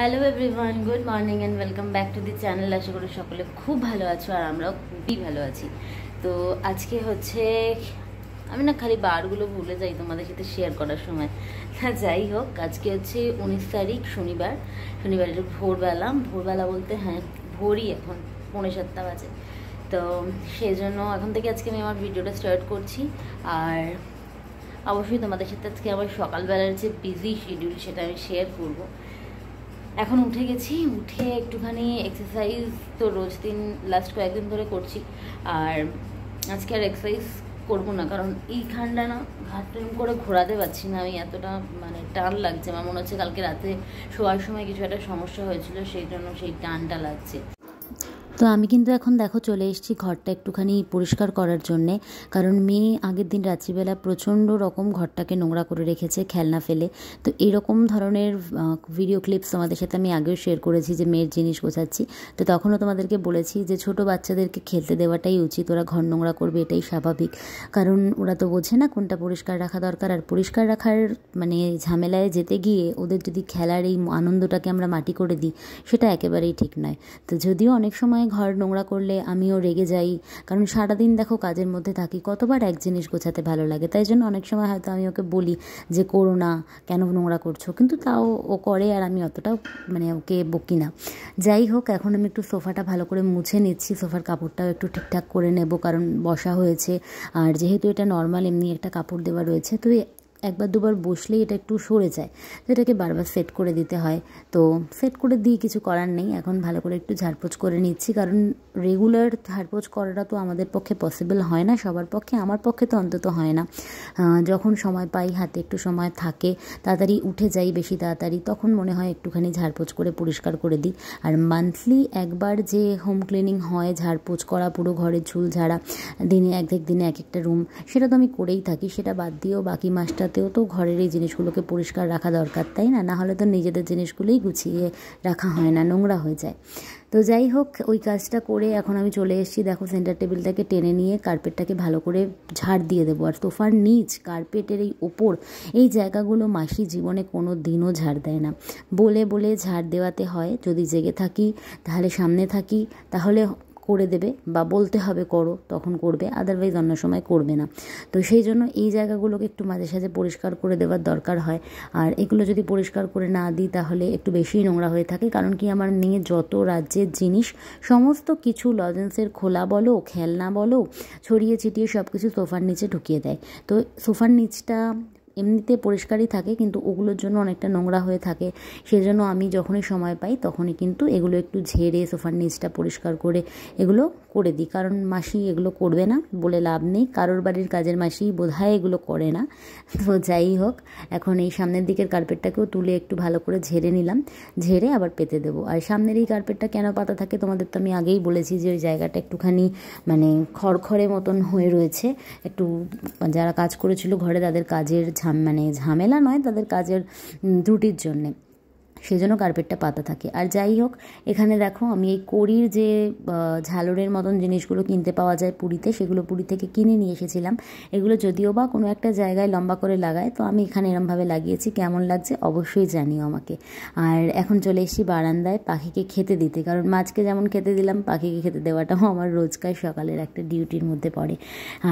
hello everyone good morning and welcome back to the channel আশা করি সকলে খুব ভালো আছো আর আমরাও খুবই ভালো আছি তো আজকে হচ্ছে আমি না খালি বারগুলো ভুলে যাই তোমাদের সাথে শেয়ার করার সময় না যাই হোক আজকে হচ্ছে উনিশ তারিখ শনিবার শনিবার একটু ভোরবেলা ভোরবেলা বলতে হ্যাঁ ভোরই এখন পৌনে সাতটা বাজে তো সেই জন্য এখন থেকে আজকে আমি আমার ভিডিওটা স্টার্ট করছি আর অবশ্যই তোমাদের সাথে আজকে আমার সকালবেলার যে বিজি শিডিউল সেটা আমি শেয়ার করবো এখন উঠে গেছি উঠে একটুখানি এক্সারসাইজ তো রোজ দিন লাস্ট কয়েকদিন ধরে করছি আর আজকে আর এক্সারসাইজ করবো না কারণ এই ঠান্ডা না প্রেম করে ঘোরাতে পারছি না আমি এতটা মানে টান লাগছে আমার মনে হচ্ছে কালকে রাতে শোয়ার সময় কিছু একটা সমস্যা হয়েছিল সেই জন্য সেই টানটা লাগছে তো আমি কিন্তু এখন দেখো চলে এসেছি ঘরটা একটুখানি পরিষ্কার করার জন্যে কারণ মেয়ে আগের দিন রাত্রিবেলা প্রচণ্ড রকম ঘরটাকে নোংরা করে রেখেছে খেলনা ফেলে তো এরকম ধরনের ভিডিও ক্লিপস তোমাদের সাথে আমি আগেও শেয়ার করেছি যে মেয়ের জিনিস গোছাচ্ছি তো তখনও তোমাদেরকে বলেছি যে ছোট বাচ্চাদেরকে খেলতে দেওয়াটাই উচিত ওরা ঘর নোংরা করবে এটাই স্বাভাবিক কারণ ওরা তো বোঝে না কোনটা পরিষ্কার রাখা দরকার আর পরিষ্কার রাখার মানে ঝামেলায় যেতে গিয়ে ওদের যদি খেলার এই আনন্দটাকে আমরা মাটি করে দিই সেটা একেবারেই ঠিক নয় তো যদিও অনেক সময় ঘর নোংরা করলে আমিও রেগে যাই কারণ সারাদিন দেখো কাজের মধ্যে থাকি কতবার এক জিনিস গোছাতে ভালো লাগে তাই জন্য অনেক সময় হয়তো আমি ওকে বলি যে করো না কেন নোংরা করছো কিন্তু তাও ও করে আর আমি অতটাও মানে ওকে বকি না যাই হোক এখন আমি একটু সোফাটা ভালো করে মুছে নিচ্ছি সোফার কাপড়টাও একটু ঠিকঠাক করে নেব কারণ বসা হয়েছে আর যেহেতু এটা নর্মাল এমনি একটা কাপড় দেওয়া রয়েছে তো একবার দুবার বসলেই এটা একটু সরে যায় যেটাকে বারবার সেট করে দিতে হয় তো সেট করে দিয়ে কিছু করার নেই এখন ভালো করে একটু ঝাড়পোছ করে নিচ্ছি কারণ রেগুলার ঝাড়পোছ করাটা তো আমাদের পক্ষে পসিবল হয় না সবার পক্ষে আমার পক্ষে তো অন্তত হয় না যখন সময় পাই হাতে একটু সময় থাকে তাড়াতাড়ি উঠে যাই বেশি তাড়াতাড়ি তখন মনে হয় একটুখানি ঝাড়পোছ করে পরিষ্কার করে দিই আর মান্থলি একবার যে হোম ক্লিনিং হয় ঝাড়পোছ করা পুরো ঘরের ঝুল ঝাড়া দিনে এক দিনে এক একটা রুম সেটা তো আমি করেই থাকি সেটা বাদ দিয়েও বাকি মাসটা সাথেও তো ঘরের এই জিনিসগুলোকে পরিষ্কার রাখা দরকার তাই না না হলে তো নিজেদের জিনিসগুলোই গুছিয়ে রাখা হয় না নোংরা হয়ে যায় তো যাই হোক ওই কাজটা করে এখন আমি চলে এসেছি দেখো সেন্টার টেবিলটাকে টেনে নিয়ে কার্পেটটাকে ভালো করে ঝাড় দিয়ে দেবো আর সোফার নিচ কার্পেটের এই ওপর এই জায়গাগুলো মাসি জীবনে কোনো দিনও ঝাড় দেয় না বলে বলে ঝাড় দেওয়াতে হয় যদি জেগে থাকি তাহলে সামনে থাকি তাহলে করে দেবে বা বলতে হবে করো তখন করবে আদারওয়াইজ অন্য সময় করবে না তো সেই জন্য এই জায়গাগুলোকে একটু মাঝে সাঝে পরিষ্কার করে দেওয়ার দরকার হয় আর এগুলো যদি পরিষ্কার করে না দিই তাহলে একটু বেশিই নোংরা হয়ে থাকে কারণ কি আমার মেয়ে যত রাজ্যের জিনিস সমস্ত কিছু লজেন্সের খোলা বলো খেলনা বলো ছড়িয়ে ছিটিয়ে সব কিছু সোফার নিচে ঢুকিয়ে দেয় তো সোফার নিচটা এমনিতে পরিষ্কারই থাকে কিন্তু ওগুলোর জন্য অনেকটা নোংরা হয়ে থাকে সেজন্য আমি যখনই সময় পাই তখনই কিন্তু এগুলো একটু ঝেড়ে সোফার নিচটা পরিষ্কার করে এগুলো করে দিই কারণ মাসি এগুলো করবে না বলে লাভ নেই কারোর বাড়ির কাজের মাসি বোধহয় এগুলো করে না তো যাই হোক এখন এই সামনের দিকের কার্পেটটাকেও তুলে একটু ভালো করে ঝেড়ে নিলাম ঝেড়ে আবার পেতে দেবো আর সামনের এই কার্পেটটা কেন পাতা থাকে তোমাদের তো আমি আগেই বলেছি যে ওই জায়গাটা একটুখানি মানে খড়খড়ে মতন হয়ে রয়েছে একটু যারা কাজ করেছিল ঘরে তাদের কাজের ঝাঁ মানে ঝামেলা নয় তাদের কাজের ত্রুটির জন্যে সেই জন্য কার্পেটটা পাতা থাকে আর যাই হোক এখানে দেখো আমি এই কড়ির যে ঝালরের মতন জিনিসগুলো কিনতে পাওয়া যায় পুরীতে সেগুলো পুরী থেকে কিনে নিয়ে এসেছিলাম এগুলো যদিও বা কোনো একটা জায়গায় লম্বা করে লাগায় তো আমি এখানে এরমভাবে লাগিয়েছি কেমন লাগছে অবশ্যই জানিও আমাকে আর এখন চলে এসেছি বারান্দায় পাখিকে খেতে দিতে কারণ মাছকে যেমন খেতে দিলাম পাখিকে খেতে দেওয়াটাও আমার রোজকার সকালের একটা ডিউটির মধ্যে পড়ে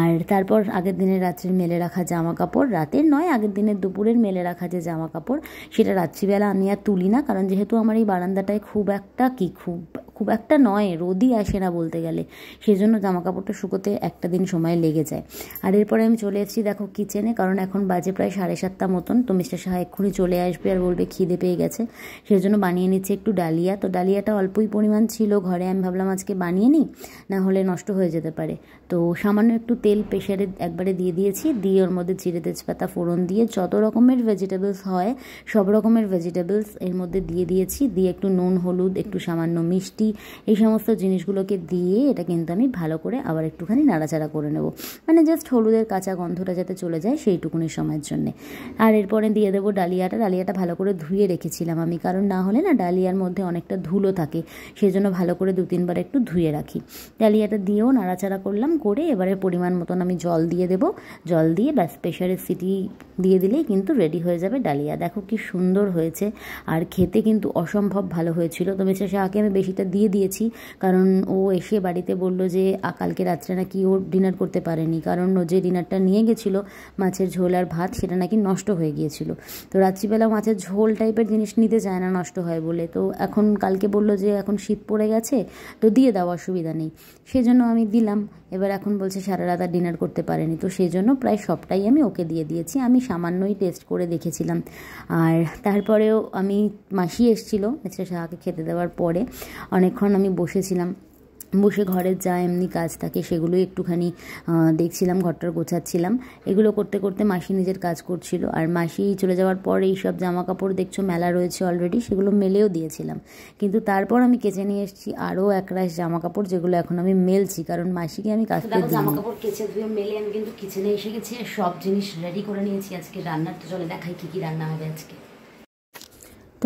আর তারপর আগের দিনের রাত্রের মেলে রাখা জামা কাপড় রাতের নয় আগের দিনের দুপুরের মেলে রাখা যে জামা কাপড় সেটা রাত্রিবেলা আমি আর তুলি না কারণ যেহেতু আমার এই বারান্দাটায় খুব একটা কি খুব খুব একটা নয় রোদই আসে না বলতে গেলে সেই জন্য জামাকাপড়টা শুকোতে একটা দিন সময় লেগে যায় আর এরপরে আমি চলে এসেছি দেখো কিচেনে কারণ এখন বাজে প্রায় সাড়ে সাতটা মতন তো মিস্টার শাহ এক্ষুনি চলে আসবে আর বলবে খিদে পেয়ে গেছে সেই জন্য বানিয়ে নিচ্ছি একটু ডালিয়া তো ডালিয়াটা অল্পই পরিমাণ ছিল ঘরে আমি ভাবলাম আজকে বানিয়ে নিই না হলে নষ্ট হয়ে যেতে পারে তো সামান্য একটু তেল প্রেশারে একবারে দিয়ে দিয়েছি দিয়ে ওর মধ্যে জিরে তেজপাতা ফোড়ন দিয়ে যত রকমের ভেজিটেবলস হয় সব রকমের ভেজিটেবলস এর মধ্যে দিয়ে দিয়েছি দিয়ে একটু নুন হলুদ একটু সামান্য মিষ্টি এই সমস্ত জিনিসগুলোকে দিয়ে এটা কিন্তু আমি ভালো করে আবার একটুখানি নাড়াচাড়া করে নেব মানে জাস্ট হলুদের কাঁচা গন্ধটা যাতে চলে যায় সেইটুকুনি সময়ের জন্যে আর এরপরে দিয়ে দেবো ডালিয়াটা ডালিয়াটা ভালো করে ধুয়ে রেখেছিলাম আমি কারণ না হলে না ডালিয়ার মধ্যে অনেকটা ধুলো থাকে সেই জন্য ভালো করে দু তিনবার একটু ধুয়ে রাখি ডালিয়াটা দিয়েও নাড়াচাড়া করলাম করে এবারে পরিমাণ মতন আমি জল দিয়ে দেব জল দিয়ে ব্যাস প্রেশারের সিটি দিয়ে দিলেই কিন্তু রেডি হয়ে যাবে ডালিয়া দেখো কি সুন্দর হয়েছে আর আর খেতে কিন্তু অসম্ভব ভালো হয়েছিল তো মেচা শাহকে আমি বেশিটা দিয়ে দিয়েছি কারণ ও এসে বাড়িতে বলল যে কালকে রাত্রে নাকি ও ডিনার করতে পারেনি কারণ ও যে ডিনারটা নিয়ে গেছিলো মাছের ঝোল আর ভাত সেটা নাকি নষ্ট হয়ে গিয়েছিল তো রাত্রিবেলা মাছের ঝোল টাইপের জিনিস নিতে যায় না নষ্ট হয় বলে তো এখন কালকে বলল যে এখন শীত পড়ে গেছে তো দিয়ে দাও অসুবিধা নেই সেই জন্য আমি দিলাম এবার এখন বলছে সারা রাত আর ডিনার করতে পারেনি তো সেই জন্য প্রায় সবটাই আমি ওকে দিয়ে দিয়েছি আমি সামান্যই টেস্ট করে দেখেছিলাম আর তারপরেও আমি মাসি এসেছিলো আজকে শাহাকে খেতে দেওয়ার পরে অনেকক্ষণ আমি বসেছিলাম বসে ঘরের যা এমনি কাজ থাকে সেগুলোই একটুখানি দেখছিলাম ঘরটার গোছাচ্ছিলাম এগুলো করতে করতে মাসি নিজের কাজ করছিল আর মাসি চলে যাওয়ার পর এই সব জামা কাপড় দেখছো মেলা রয়েছে অলরেডি সেগুলো মেলেও দিয়েছিলাম কিন্তু তারপর আমি কেচে নিয়ে এসেছি আরও একরাশ জামা কাপড় যেগুলো এখন আমি মেলছি কারণ মাসিকে আমি কাজ করি জামা কাপড় কেচে ধুয়ে মেলে আমি কিন্তু কিচেনে এসে গেছি সব জিনিস রেডি করে নিয়েছি আজকে রান্নার তো চলে দেখাই কী কী রান্না হবে আজকে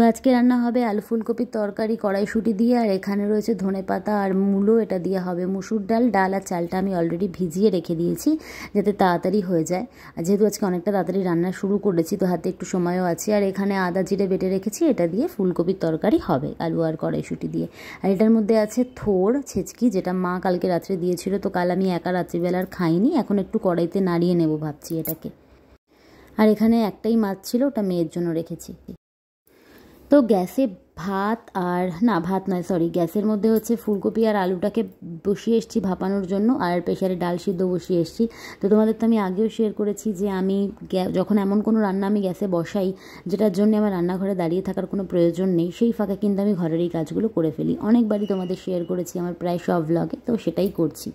তো আজকে রান্না হবে আলু ফুলকপির তরকারি কড়াইশুটি দিয়ে আর এখানে রয়েছে ধনে পাতা আর মুলো এটা দিয়ে হবে মুসুর ডাল ডাল আর চালটা আমি অলরেডি ভিজিয়ে রেখে দিয়েছি যাতে তাড়াতাড়ি হয়ে যায় আর যেহেতু আজকে অনেকটা তাড়াতাড়ি রান্না শুরু করেছি তো হাতে একটু সময়ও আছে আর এখানে আদা জিরে বেটে রেখেছি এটা দিয়ে ফুলকপির তরকারি হবে আলু আর কড়াইশুটি দিয়ে আর এটার মধ্যে আছে থোর ছেচকি যেটা মা কালকে রাত্রে দিয়েছিল তো কাল আমি একা রাত্রিবেলার খাইনি এখন একটু কড়াইতে নাড়িয়ে নেব ভাবছি এটাকে আর এখানে একটাই মাছ ছিল ওটা মেয়ের জন্য রেখেছি তো গ্যাসে ভাত আর না ভাত নয় সরি গ্যাসের মধ্যে হচ্ছে ফুলকপি আর আলুটাকে বসিয়ে এসেছি ভাপানোর জন্য আর প্রেশারে ডাল সিদ্ধ বসিয়ে এসেছি তো তোমাদের তো আমি আগেও শেয়ার করেছি যে আমি যখন এমন কোনো রান্না আমি গ্যাসে বসাই যেটার জন্য আমার রান্নাঘরে দাঁড়িয়ে থাকার কোনো প্রয়োজন নেই সেই ফাঁকে কিন্তু আমি ঘরের এই কাজগুলো করে ফেলি অনেকবারই তোমাদের শেয়ার করেছি আমার প্রায় সব ব্লগে তো সেটাই করছি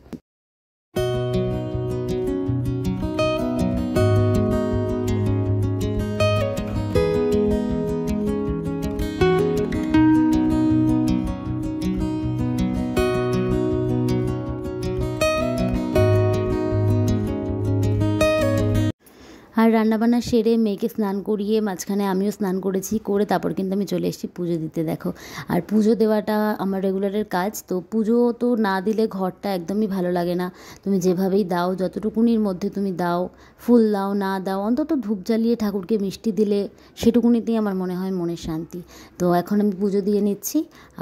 আর রান্নাবান্না সেরে মেয়েকে স্নান করিয়ে মাঝখানে আমিও স্নান করেছি করে তারপর কিন্তু আমি চলে এসেছি পুজো দিতে দেখো আর পুজো দেওয়াটা আমার রেগুলারের কাজ তো পুজো তো না দিলে ঘরটা একদমই ভালো লাগে না তুমি যেভাবেই দাও যতটুকুনির মধ্যে তুমি দাও ফুল দাও না দাও অন্তত ধূপ জ্বালিয়ে ঠাকুরকে মিষ্টি দিলে সেটুকুনিতেই আমার মনে হয় মনের শান্তি তো এখন আমি পুজো দিয়ে নিচ্ছি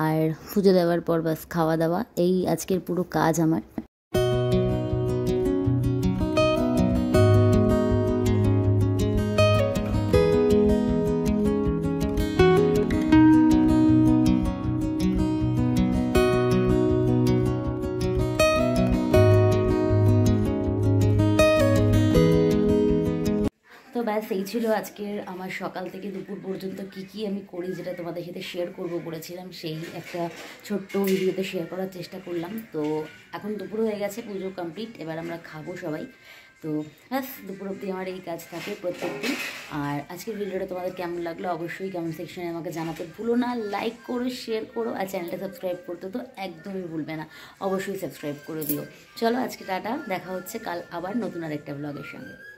আর পুজো দেওয়ার পর বাস খাওয়া দাওয়া এই আজকের পুরো কাজ আমার ব্যাস এই ছিল আজকের আমার সকাল থেকে দুপুর পর্যন্ত কি কি আমি করি যেটা তোমাদের সাথে শেয়ার করব করেছিলাম সেই একটা ছোট্ট ভিডিওতে শেয়ার করার চেষ্টা করলাম তো এখন দুপুর হয়ে গেছে পুজো কমপ্লিট এবার আমরা খাবো সবাই তো ব্যাস দুপুর অবধি আমার এই কাজ থাকে প্রত্যেকদিন আর আজকের ভিডিওটা তোমাদের কেমন লাগলো অবশ্যই কমেন্ট সেকশনে আমাকে জানাতে ভুলো না লাইক করো শেয়ার করো আর চ্যানেলটা সাবস্ক্রাইব করতে তো একদমই ভুলবে না অবশ্যই সাবস্ক্রাইব করে দিও চলো আজকে টাটা দেখা হচ্ছে কাল আবার নতুন আরেকটা ব্লগের সঙ্গে